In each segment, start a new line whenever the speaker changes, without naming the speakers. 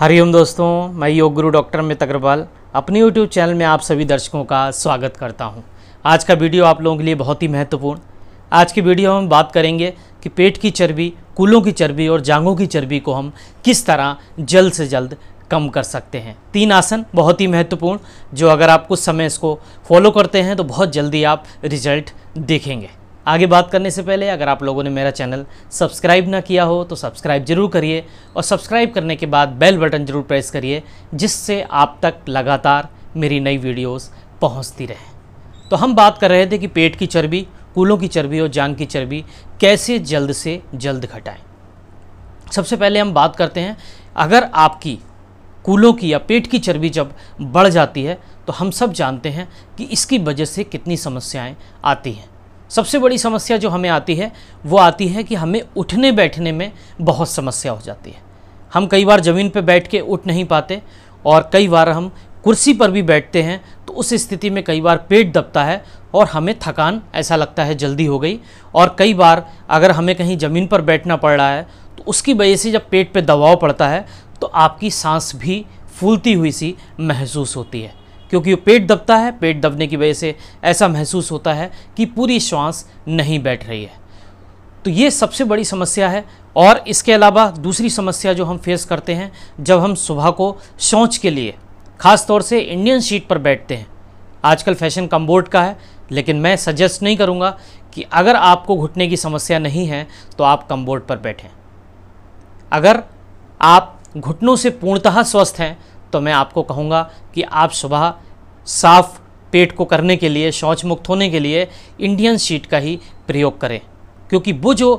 हरिओम दोस्तों मैं योग गुरु डॉक्टर अमित अग्रवाल अपने यूट्यूब चैनल में आप सभी दर्शकों का स्वागत करता हूं। आज का वीडियो आप लोगों के लिए बहुत ही महत्वपूर्ण आज की वीडियो हम बात करेंगे कि पेट की चर्बी कूलों की चर्बी और जांघों की चर्बी को हम किस तरह जल्द से जल्द कम कर सकते हैं तीन आसन बहुत ही महत्वपूर्ण जो अगर आप कुछ समय इसको फॉलो करते हैं तो बहुत जल्दी आप रिजल्ट देखेंगे आगे बात करने से पहले अगर आप लोगों ने मेरा चैनल सब्सक्राइब ना किया हो तो सब्सक्राइब जरूर करिए और सब्सक्राइब करने के बाद बेल बटन जरूर प्रेस करिए जिससे आप तक लगातार मेरी नई वीडियोस पहुंचती रहे तो हम बात कर रहे थे कि पेट की चर्बी कूलों की चर्बी और जान की चर्बी कैसे जल्द से जल्द घटाएँ सबसे पहले हम बात करते हैं अगर आपकी कूलों की या पेट की चर्बी जब बढ़ जाती है तो हम सब जानते हैं कि इसकी वजह से कितनी समस्याएँ आती हैं सबसे बड़ी समस्या जो हमें आती है वो आती है कि हमें उठने बैठने में बहुत समस्या हो जाती है हम कई बार ज़मीन पर बैठ के उठ नहीं पाते और कई बार हम कुर्सी पर भी बैठते हैं तो उस स्थिति में कई बार पेट दबता है और हमें थकान ऐसा लगता है जल्दी हो गई और कई बार अगर हमें कहीं ज़मीन पर बैठना पड़ रहा है तो उसकी वजह से जब पेट पे दबाव पड़ता है तो आपकी सांस भी फूलती हुई सी महसूस होती है क्योंकि वो पेट दबता है पेट दबने की वजह से ऐसा महसूस होता है कि पूरी श्वास नहीं बैठ रही है तो ये सबसे बड़ी समस्या है और इसके अलावा दूसरी समस्या जो हम फेस करते हैं जब हम सुबह को शौच के लिए ख़ास तौर से इंडियन सीट पर बैठते हैं आजकल फैशन कम्बोर्ड का है लेकिन मैं सजेस्ट नहीं करूँगा कि अगर आपको घुटने की समस्या नहीं है तो आप कम्बोर्ड पर बैठें अगर आप घुटनों से पूर्णतः स्वस्थ हैं तो मैं आपको कहूँगा कि आप सुबह साफ़ पेट को करने के लिए शौच मुक्त होने के लिए इंडियन शीट का ही प्रयोग करें क्योंकि वो जो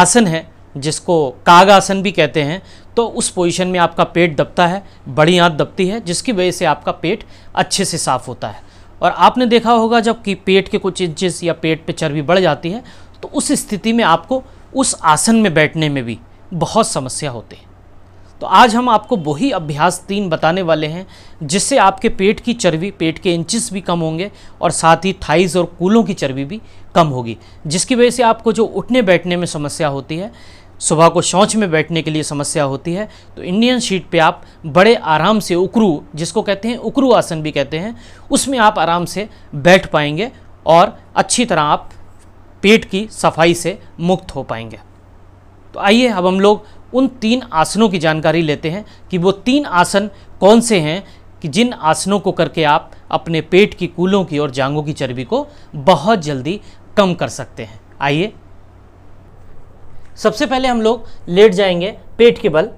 आसन है जिसको काग आसन भी कहते हैं तो उस पोजीशन में आपका पेट दबता है बड़ी आँख दबती है जिसकी वजह से आपका पेट अच्छे से साफ़ होता है और आपने देखा होगा जब कि पेट के कुछ इंचेस या पेट पे चर्बी बढ़ जाती है तो उस स्थिति में आपको उस आसन में बैठने में भी बहुत समस्या होती है तो आज हम आपको वही अभ्यास तीन बताने वाले हैं जिससे आपके पेट की चर्बी पेट के इंचिस भी कम होंगे और साथ ही थाइस और कूलों की चर्बी भी कम होगी जिसकी वजह से आपको जो उठने बैठने में समस्या होती है सुबह को शौच में बैठने के लिए समस्या होती है तो इंडियन शीट पे आप बड़े आराम से उकरू जिसको कहते हैं उकरू आसन भी कहते हैं उसमें आप आराम से बैठ पाएंगे और अच्छी तरह आप पेट की सफाई से मुक्त हो पाएंगे तो आइए अब हम लोग उन तीन आसनों की जानकारी लेते हैं कि वो तीन आसन कौन से हैं कि जिन आसनों को करके आप अपने पेट की कूलों की और जांगों की चर्बी को बहुत जल्दी कम कर सकते हैं आइए सबसे पहले हम लोग लेट जाएंगे पेट के बल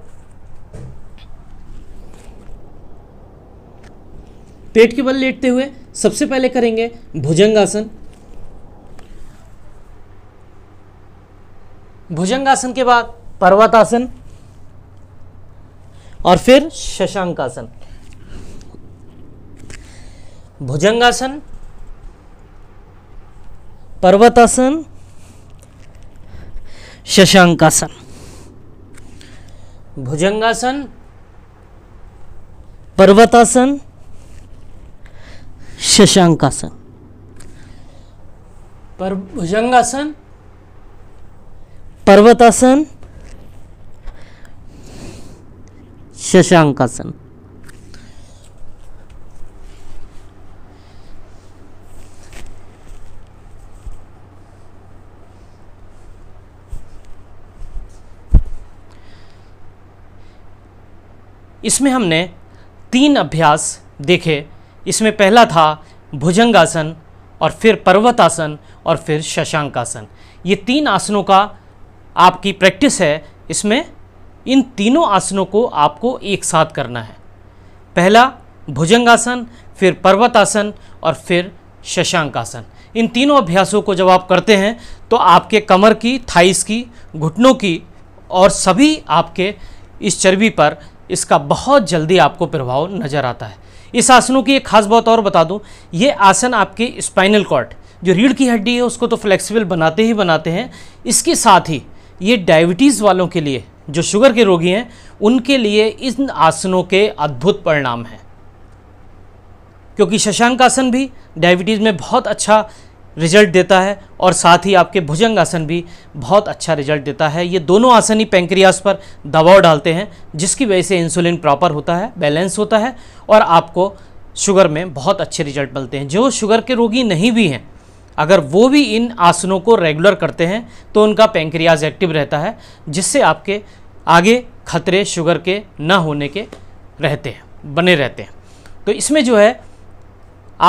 पेट के बल लेटते हुए सबसे पहले करेंगे भुजंगासन भुजंगासन के बाद पर्वतासन और फिर शशांकासन भुजंगासन पर्वतासन शशांकासन भुजंगासन पर्वतासन शशांकासन पर भुजंगासन पर्वतासन शशांकासन इसमें हमने तीन अभ्यास देखे इसमें पहला था भुजंगासन और फिर पर्वतासन और फिर शशांकासन ये तीन आसनों का आपकी प्रैक्टिस है इसमें इन तीनों आसनों को आपको एक साथ करना है पहला भुजंगासन फिर पर्वतासन और फिर शशांकासन इन तीनों अभ्यासों को जब आप करते हैं तो आपके कमर की थाइस की घुटनों की और सभी आपके इस चर्बी पर इसका बहुत जल्दी आपको प्रभाव नज़र आता है इस आसनों की एक खास बात और बता दूं ये आसन आपके स्पाइनल कॉर्ड जो रीढ़ की हड्डी है उसको तो फ्लेक्सिबल बनाते ही बनाते हैं इसके साथ ही ये डायबिटीज़ वालों के लिए जो शुगर के रोगी हैं उनके लिए इन आसनों के अद्भुत परिणाम हैं क्योंकि शशांक आसन भी डायबिटीज़ में बहुत अच्छा रिजल्ट देता है और साथ ही आपके भुजंग आसन भी बहुत अच्छा रिजल्ट देता है ये दोनों आसन ही पेंक्रियास पर दबाव डालते हैं जिसकी वजह से इंसुलिन प्रॉपर होता है बैलेंस होता है और आपको शुगर में बहुत अच्छे रिजल्ट मिलते हैं जो शुगर के रोगी नहीं भी हैं अगर वो भी इन आसनों को रेगुलर करते हैं तो उनका पेंक्रियाज एक्टिव रहता है जिससे आपके आगे खतरे शुगर के ना होने के रहते हैं बने रहते हैं तो इसमें जो है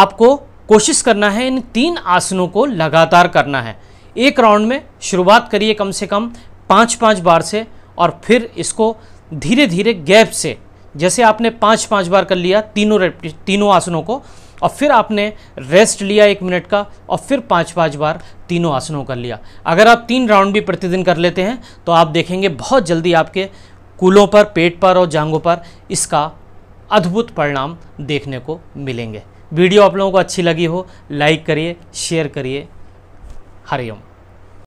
आपको कोशिश करना है इन तीन आसनों को लगातार करना है एक राउंड में शुरुआत करिए कम से कम पाँच पाँच बार से और फिर इसको धीरे धीरे गैप से जैसे आपने पाँच पाँच बार कर लिया तीनों तीनों आसनों को और फिर आपने रेस्ट लिया एक मिनट का और फिर पाँच पाँच बार तीनों आसनों कर लिया अगर आप तीन राउंड भी प्रतिदिन कर लेते हैं तो आप देखेंगे बहुत जल्दी आपके कूलों पर पेट पर और जांगों पर इसका अद्भुत परिणाम देखने को मिलेंगे वीडियो आप लोगों को अच्छी लगी हो लाइक करिए शेयर करिए हरिओम